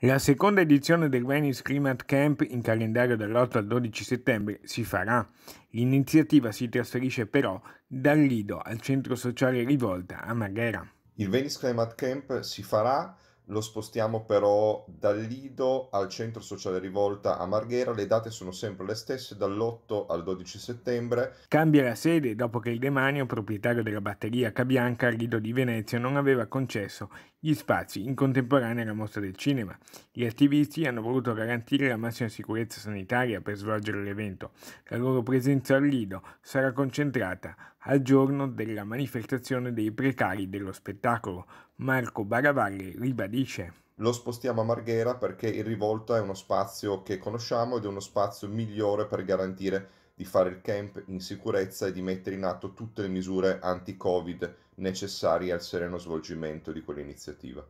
La seconda edizione del Venice Climate Camp in calendario dall'8 al 12 settembre si farà. L'iniziativa si trasferisce però dal Lido al centro sociale Rivolta a Marghera. Il Venice Climate Camp si farà, lo spostiamo però dal Lido al centro sociale Rivolta a Marghera. Le date sono sempre le stesse, dall'8 al 12 settembre. Cambia la sede dopo che il demanio, proprietario della batteria Cabianca al Lido di Venezia, non aveva concesso gli spazi in contemporanea alla mostra del cinema. Gli attivisti hanno voluto garantire la massima sicurezza sanitaria per svolgere l'evento. La loro presenza al Lido sarà concentrata al giorno della manifestazione dei precari dello spettacolo. Marco Baravalle ribadisce lo spostiamo a Marghera perché il Rivolta è uno spazio che conosciamo ed è uno spazio migliore per garantire di fare il camp in sicurezza e di mettere in atto tutte le misure anti-Covid necessarie al sereno svolgimento di quell'iniziativa.